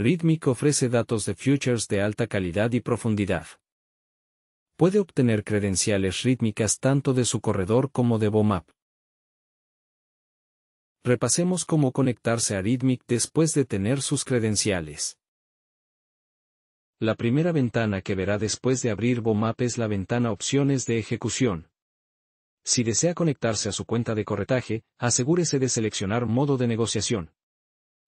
Rhythmic ofrece datos de futures de alta calidad y profundidad. Puede obtener credenciales rítmicas tanto de su corredor como de BOMAP. Repasemos cómo conectarse a Rhythmic después de tener sus credenciales. La primera ventana que verá después de abrir BOMAP es la ventana Opciones de ejecución. Si desea conectarse a su cuenta de corretaje, asegúrese de seleccionar Modo de negociación.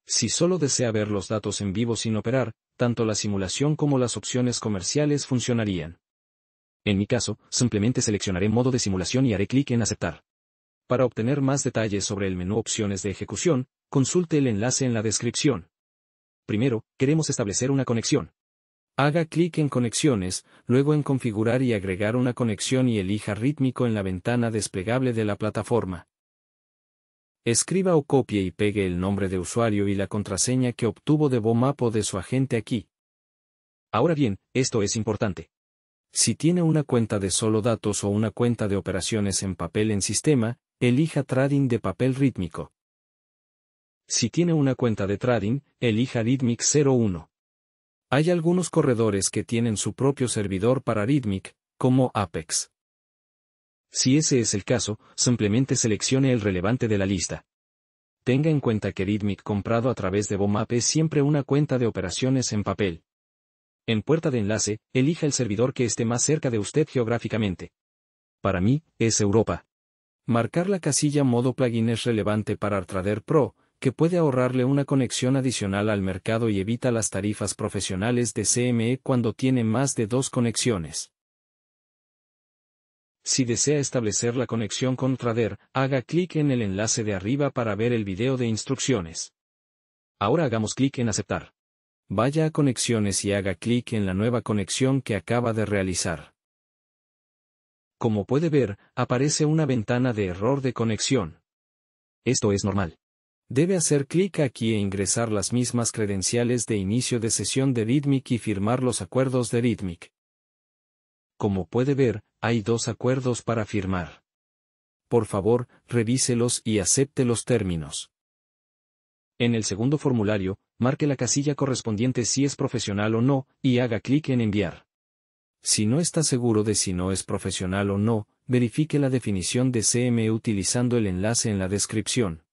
Si solo desea ver los datos en vivo sin operar, tanto la simulación como las opciones comerciales funcionarían. En mi caso, simplemente seleccionaré modo de simulación y haré clic en aceptar. Para obtener más detalles sobre el menú opciones de ejecución, consulte el enlace en la descripción. Primero, queremos establecer una conexión. Haga clic en Conexiones, luego en Configurar y agregar una conexión y elija Rítmico en la ventana desplegable de la plataforma. Escriba o copie y pegue el nombre de usuario y la contraseña que obtuvo de Bomap o de su agente aquí. Ahora bien, esto es importante. Si tiene una cuenta de solo datos o una cuenta de operaciones en papel en sistema, elija Trading de papel rítmico. Si tiene una cuenta de trading, elija Rhythmic 01. Hay algunos corredores que tienen su propio servidor para Rhythmic, como Apex. Si ese es el caso, simplemente seleccione el relevante de la lista. Tenga en cuenta que Ritmic comprado a través de Bomap es siempre una cuenta de operaciones en papel. En puerta de enlace, elija el servidor que esté más cerca de usted geográficamente. Para mí, es Europa. Marcar la casilla modo plugin es relevante para Artrader Pro, que puede ahorrarle una conexión adicional al mercado y evita las tarifas profesionales de CME cuando tiene más de dos conexiones. Si desea establecer la conexión con Trader, haga clic en el enlace de arriba para ver el video de instrucciones. Ahora hagamos clic en Aceptar. Vaya a Conexiones y haga clic en la nueva conexión que acaba de realizar. Como puede ver, aparece una ventana de error de conexión. Esto es normal. Debe hacer clic aquí e ingresar las mismas credenciales de inicio de sesión de Rhythmic y firmar los acuerdos de RITMIC. Como puede ver, hay dos acuerdos para firmar. Por favor, revíselos y acepte los términos. En el segundo formulario, marque la casilla correspondiente si es profesional o no, y haga clic en enviar. Si no está seguro de si no es profesional o no, verifique la definición de CM utilizando el enlace en la descripción.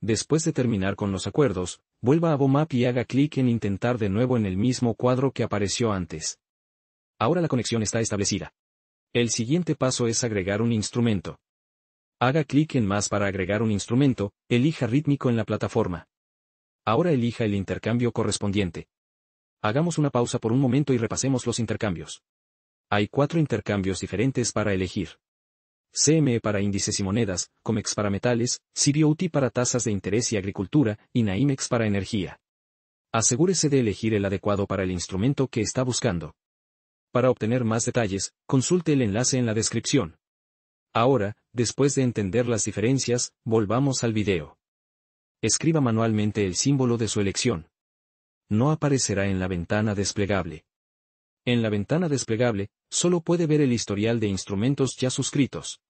Después de terminar con los acuerdos, vuelva a BOMAP y haga clic en Intentar de nuevo en el mismo cuadro que apareció antes. Ahora la conexión está establecida. El siguiente paso es agregar un instrumento. Haga clic en más para agregar un instrumento, elija rítmico en la plataforma. Ahora elija el intercambio correspondiente. Hagamos una pausa por un momento y repasemos los intercambios. Hay cuatro intercambios diferentes para elegir. CME para índices y monedas, COMEX para metales, CBOT para tasas de interés y agricultura, y NAIMEX para energía. Asegúrese de elegir el adecuado para el instrumento que está buscando. Para obtener más detalles, consulte el enlace en la descripción. Ahora, después de entender las diferencias, volvamos al video. Escriba manualmente el símbolo de su elección. No aparecerá en la ventana desplegable. En la ventana desplegable, solo puede ver el historial de instrumentos ya suscritos.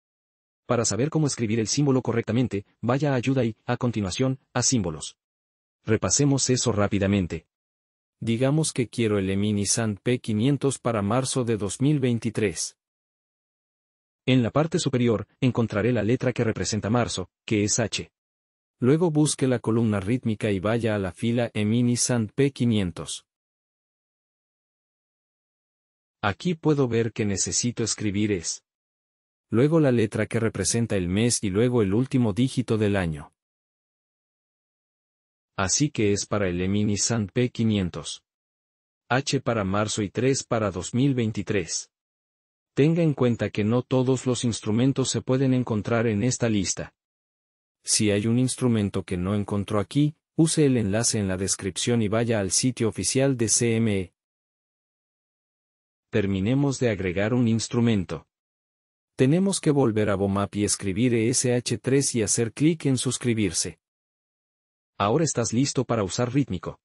Para saber cómo escribir el símbolo correctamente, vaya a ayuda y, a continuación, a símbolos. Repasemos eso rápidamente digamos que quiero el Emini Sand P500 para marzo de 2023. En la parte superior, encontraré la letra que representa marzo, que es H. Luego busque la columna rítmica y vaya a la fila Emini Sand P500. Aquí puedo ver que necesito escribir es. Luego la letra que representa el mes y luego el último dígito del año así que es para el Emini P500. H para marzo y 3 para 2023. Tenga en cuenta que no todos los instrumentos se pueden encontrar en esta lista. Si hay un instrumento que no encontró aquí, use el enlace en la descripción y vaya al sitio oficial de CME. Terminemos de agregar un instrumento. Tenemos que volver a BOMAP y escribir e ESH3 y hacer clic en suscribirse. Ahora estás listo para usar rítmico.